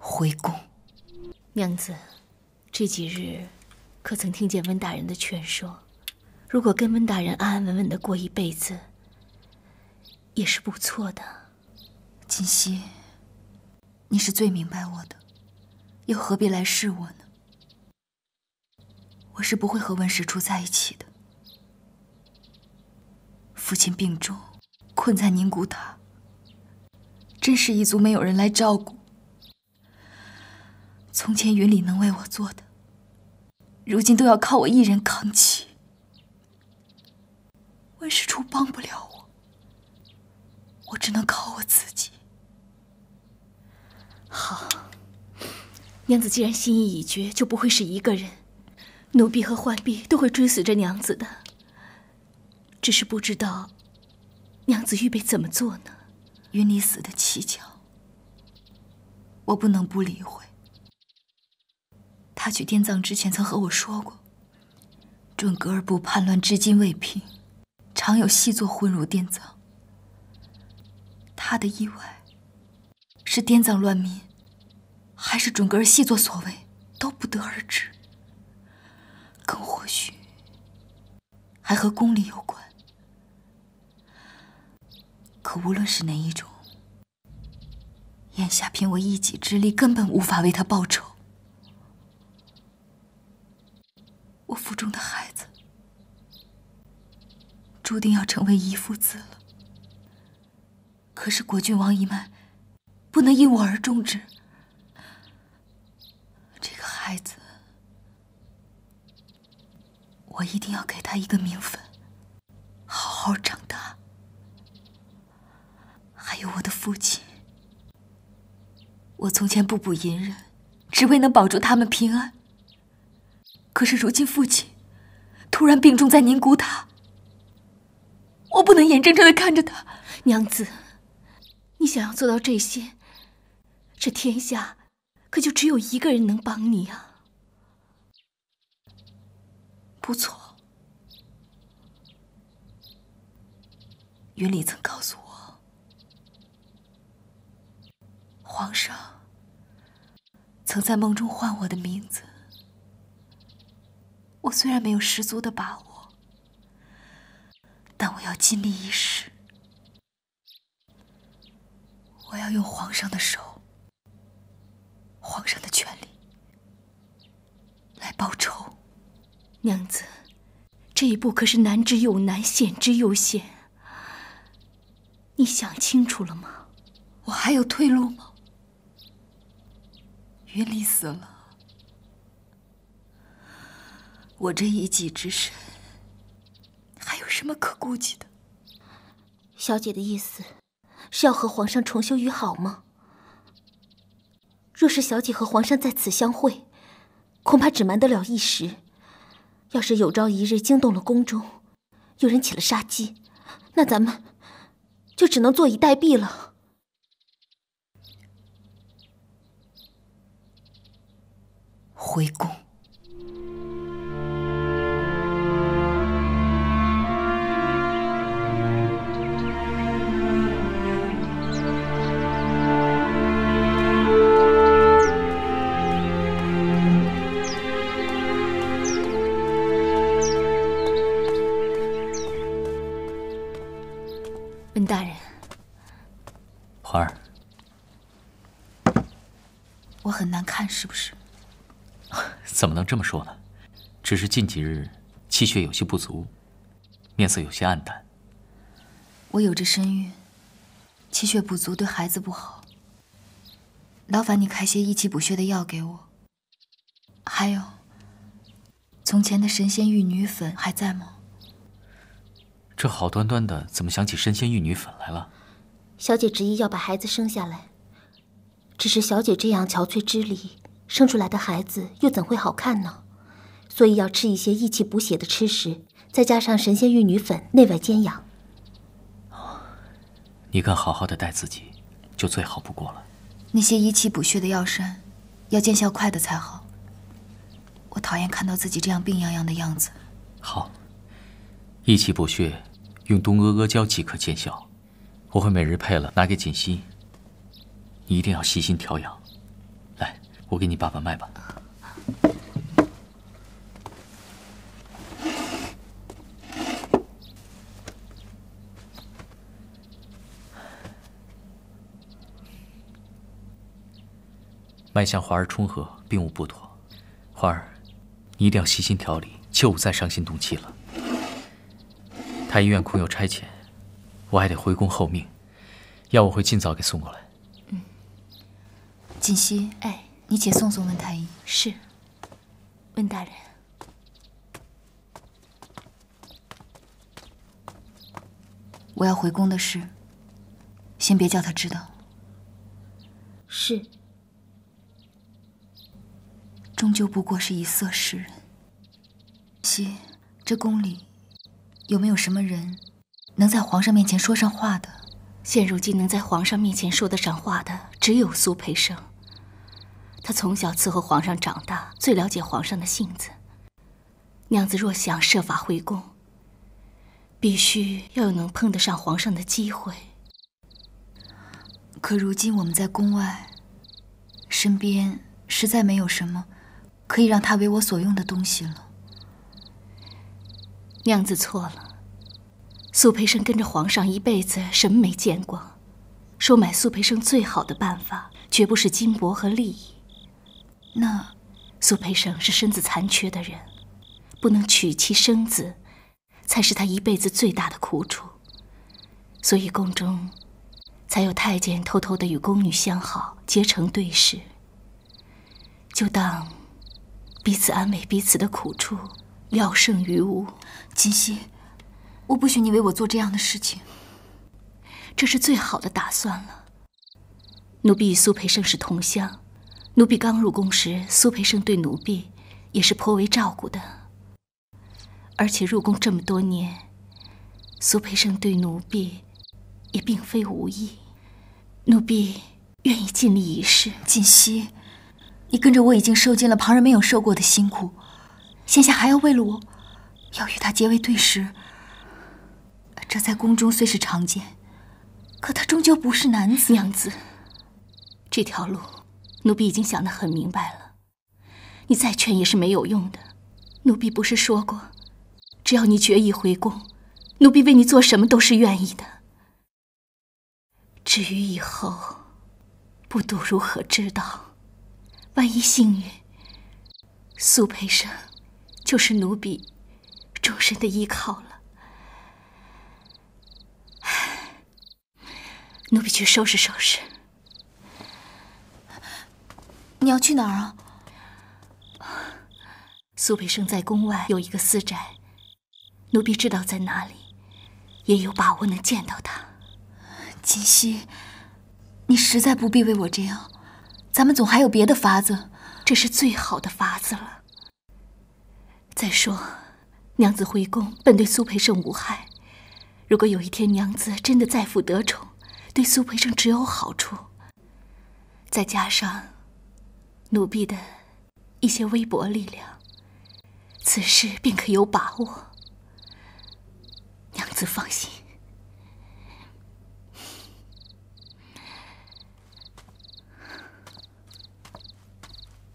回宫，娘子，这几日可曾听见温大人的劝说？如果跟温大人安安稳稳的过一辈子，也是不错的。锦溪，你是最明白我的，又何必来试我呢？我是不会和温实初在一起的。父亲病重，困在宁古塔，真是一族没有人来照顾。从前云里能为我做的，如今都要靠我一人扛起。温世初帮不了我，我只能靠我自己。好，娘子既然心意已决，就不会是一个人。奴婢和浣碧都会追随着娘子的。只是不知道，娘子预备怎么做呢？云里死的蹊跷，我不能不理会。他去滇藏之前曾和我说过，准噶尔部叛乱至今未平，常有细作混入滇藏。他的意外是滇藏乱民，还是准噶尔细作所为，都不得而知。更或许还和宫里有关。可无论是哪一种，眼下凭我一己之力根本无法为他报仇。中的孩子注定要成为遗腹子了。可是国君王一脉不能因我而终止。这个孩子，我一定要给他一个名分，好好长大。还有我的父亲，我从前步步隐忍，只为能保住他们平安。可是如今父亲突然病重在宁古塔，我不能眼睁睁的看着他。娘子，你想要做到这些，这天下可就只有一个人能帮你啊。不错，云里曾告诉我，皇上曾在梦中唤我的名字。我虽然没有十足的把握，但我要尽力一试。我要用皇上的手、皇上的权力来报仇。娘子，这一步可是难之又难，险之又险。你想清楚了吗？我还有退路吗？云里死了。我这一己之身，还有什么可顾忌的？小姐的意思，是要和皇上重修于好吗？若是小姐和皇上在此相会，恐怕只瞒得了一时。要是有朝一日惊动了宫中，有人起了杀机，那咱们就只能坐以待毙了。回宫。温大人，环儿，我很难看，是不是？怎么能这么说呢？只是近几日气血有些不足，面色有些暗淡。我有着身孕，气血不足对孩子不好。劳烦你开些益气补血的药给我。还有，从前的神仙玉女粉还在吗？这好端端的，怎么想起神仙玉女粉来了？小姐执意要把孩子生下来，只是小姐这样憔悴之离，生出来的孩子又怎会好看呢？所以要吃一些益气补血的吃食，再加上神仙玉女粉，内外兼养。哦，你可好好的待自己，就最好不过了。那些益气补血的药膳，要见效快的才好。我讨厌看到自己这样病怏怏的样子。好，益气补血。用东阿阿胶即可见效，我会每日配了拿给锦溪。你一定要细心调养。来，我给你爸爸脉吧。脉象华儿充和，并无不妥。华儿，你一定要细心调理，切勿再伤心动气了。太医院空有差遣，我还得回宫候命。药我会尽早给送过来。嗯，锦溪，哎，你且送送温太医。是，温大人，我要回宫的事，先别叫他知道。是。终究不过是以色侍人，可这宫里。有没有什么人能在皇上面前说上话的？现如今能在皇上面前说得上话的，只有苏培盛。他从小伺候皇上长大，最了解皇上的性子。娘子若想设法回宫，必须要有能碰得上皇上的机会。可如今我们在宫外，身边实在没有什么可以让他为我所用的东西了。娘子错了，苏培盛跟着皇上一辈子，什么没见过？收买苏培盛最好的办法，绝不是金帛和利益。那，苏培盛是身子残缺的人，不能娶妻生子，才是他一辈子最大的苦楚。所以宫中，才有太监偷偷的与宫女相好，结成对世。就当彼此安慰彼此的苦处。聊胜于无，锦溪，我不许你为我做这样的事情。这是最好的打算了。奴婢与苏培盛是同乡，奴婢刚入宫时，苏培盛对奴婢也是颇为照顾的。而且入宫这么多年，苏培盛对奴婢也并非无意。奴婢愿意尽力一试。锦溪，你跟着我已经受尽了旁人没有受过的辛苦。现下还要为了我，要与他结为对食。这在宫中虽是常见，可他终究不是男子。娘子，这条路，奴婢已经想得很明白了。你再劝也是没有用的。奴婢不是说过，只要你决意回宫，奴婢为你做什么都是愿意的。至于以后，不赌如何知道？万一幸运，苏培盛。就是奴婢终身的依靠了。奴婢去收拾收拾。你要去哪儿啊？苏培盛在宫外有一个私宅，奴婢知道在哪里，也有把握能见到他。锦溪，你实在不必为我这样，咱们总还有别的法子，这是最好的法子了。再说，娘子回宫本对苏培盛无害。如果有一天娘子真的再复得宠，对苏培盛只有好处。再加上奴婢的一些微薄力量，此事便可有把握。娘子放心。